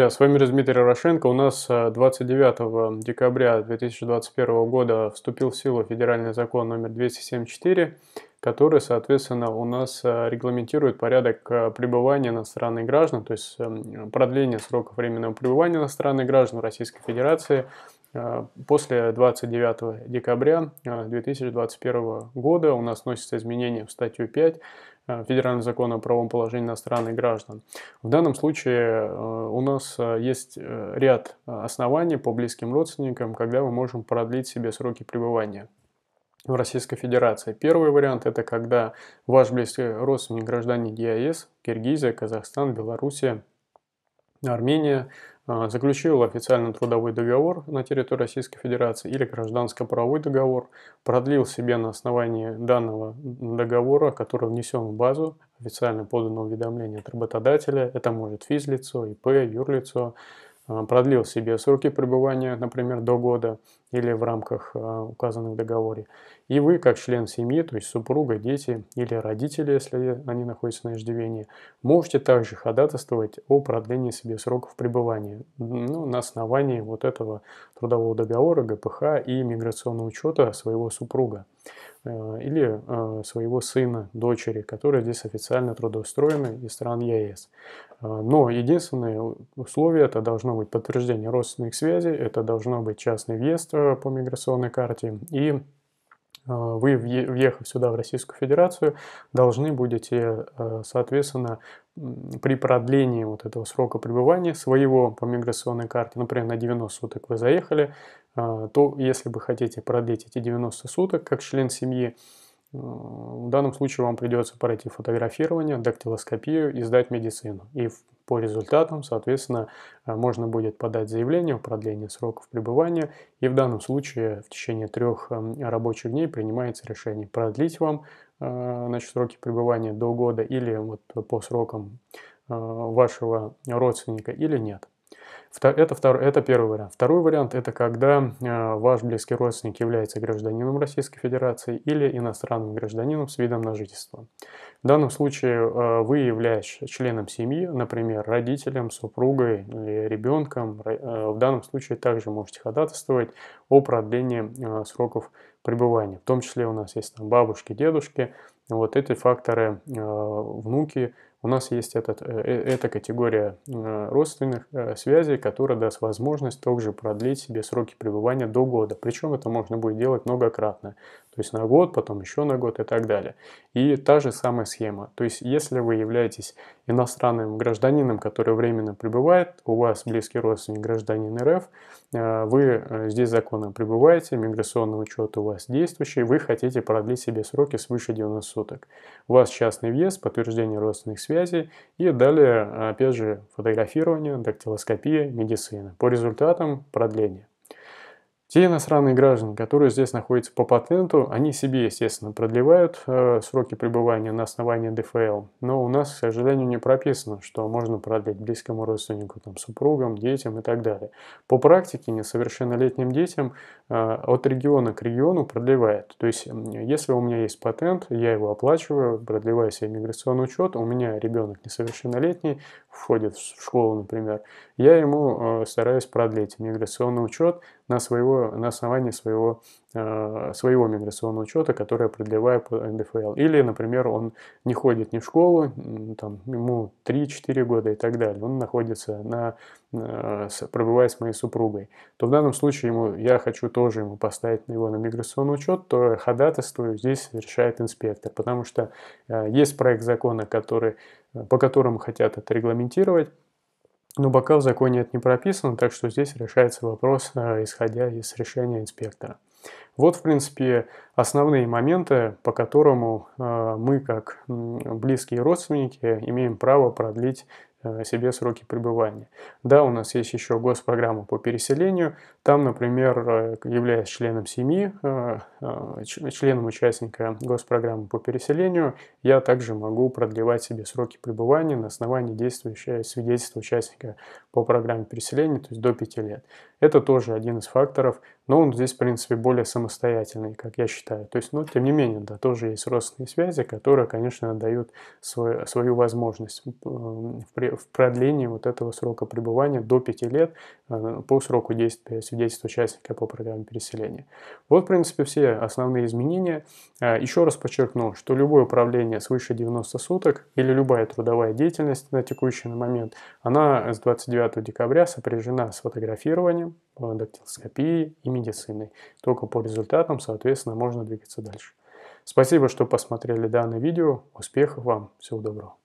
Да, с вами Дмитрий Порошенко. У нас 29 э, декабря 2021 года вступил в силу федеральный закон номер 274, который, соответственно, у нас э, регламентирует порядок э, пребывания иностранных граждан, то есть эм, продление срока временного пребывания иностранных граждан в Российской Федерации После 29 декабря 2021 года у нас носится изменение в статью 5 Э, федерального закона о правом положении иностранных граждан. В данном случае э, у нас э, есть ряд оснований по близким родственникам, когда мы можем продлить себе сроки пребывания в Российской Федерации. Первый вариант – это когда ваш близкий родственник гражданин ЕАЭС, Киргизия, Казахстан, Белоруссия, Армения, а, заключил официальный трудовой договор на территории Российской Федерации или гражданско-правовой договор, продлил себе на основании данного договора, который внесен в базу, официально поданного уведомления от работодателя, это может физлицо, ИП, юрлицо, Э, продлил себе сроки пребывания, например, до года или в рамках э, указанных договоре. И вы, как член семьи, то есть супруга, дети или родители, если они находятся на иждивении, можете также ходатайствовать о продлении себе сроков пребывания ну, на основании вот этого трудового договора, ГПХ и миграционного учета своего супруга. Э, или э, своего сына, дочери, которые здесь официально трудоустроены из стран ЕС. Э, но единственное условие это должно быть подтверждение родственных связей, это должно быть частный въезд по миграционной карте и вы, въехав сюда, в Российскую Федерацию, должны будете, соответственно, при продлении вот этого срока пребывания своего по миграционной карте, например, на 90 суток вы заехали, а, то если вы хотите продлить эти 90 суток как член семьи, э, в данном случае вам придется пройти фотографирование, дактилоскопию и сдать медицину. И по результатам, соответственно, э, можно будет подать заявление о продлении сроков пребывания. И в данном случае в течение трех эм, рабочих дней принимается решение продлить вам Э, значит, сроки пребывания до года или вот по срокам э, вашего родственника или нет. Это, второй, это первый вариант. Второй вариант – это когда а, ваш близкий родственник является гражданином Российской Федерации или иностранным гражданином с видом на жительство. В данном случае а, вы, являетесь членом семьи, например, родителем, супругой или ребенком, а, в данном случае также можете ходатайствовать о продлении сроков пребывания. В том числе у нас есть там бабушки, дедушки, вот эти факторы, внуки – у нас есть этот, э, э, эта категория э, родственных связей, которая даст возможность также продлить себе сроки пребывания до года. Причем это можно будет делать многократно. То есть на год, потом еще на год и так далее. И та же самая схема. То есть если вы являетесь иностранным гражданином, который временно пребывает, у вас близкий родственник гражданин РФ, вы здесь законно пребываете, миграционный учет у вас действующий, вы хотите продлить себе сроки свыше 90 суток. У вас частный въезд, подтверждение родственных связей, связи и далее, опять же, фотографирование, дактилоскопия, медицина. По результатам продление. Те иностранные граждане, которые здесь находятся по патенту, они себе, естественно, продлевают э, сроки пребывания на основании ДФЛ, но у нас, к сожалению, не прописано, что можно продлить близкому родственнику, там, супругам, детям и так далее. По практике несовершеннолетним детям э, от региона к региону продлевают. То есть, если у меня есть патент, я его оплачиваю, продлеваю себе миграционный учет, у меня ребенок несовершеннолетний, входит в школу, например, я ему э, стараюсь продлить миграционный учет на, своего, на основании своего, э, своего миграционного учета, который я продлеваю по НДФЛ. Или, например, он не ходит ни в школу, там, ему 3-4 года и так далее, он находится на, э, пребывает с моей супругой, то в данном случае ему, я хочу тоже ему поставить его на миграционный учет, то ходатайствую здесь решает инспектор, потому что есть проект закона, который по которым хотят это регламентировать. Но пока в законе это не прописано, так что здесь решается вопрос, э, исходя из решения инспектора. Вот, в принципе, основные моменты, по которому э, мы, как близкие родственники, имеем право продлить э, себе сроки пребывания. Да, у нас есть еще госпрограмма по переселению. Там, например, э, являясь членом семьи, членом участника госпрограммы по переселению, я также могу продлевать себе сроки пребывания на основании действующего свидетельства участника по программе переселения, то есть до 5 лет. Это тоже один из факторов, но он здесь, в принципе, более самостоятельный самостоятельные, как я считаю. То есть, ну, тем не менее, да, тоже есть родственные связи, которые, конечно, дают свой, свою возможность в продлении вот этого срока пребывания до 5 лет э, по сроку действия свидетельства участника по программе переселения. Вот, в принципе, все основные изменения. Э, еще раз подчеркну, что любое управление свыше 90 суток или любая трудовая деятельность на текущий момент, она с 29 декабря сопряжена с фотографированием, дактилоскопии и медицины. Только по результатам, соответственно, можно двигаться дальше. Спасибо, что посмотрели данное видео. Успехов вам. Всего доброго.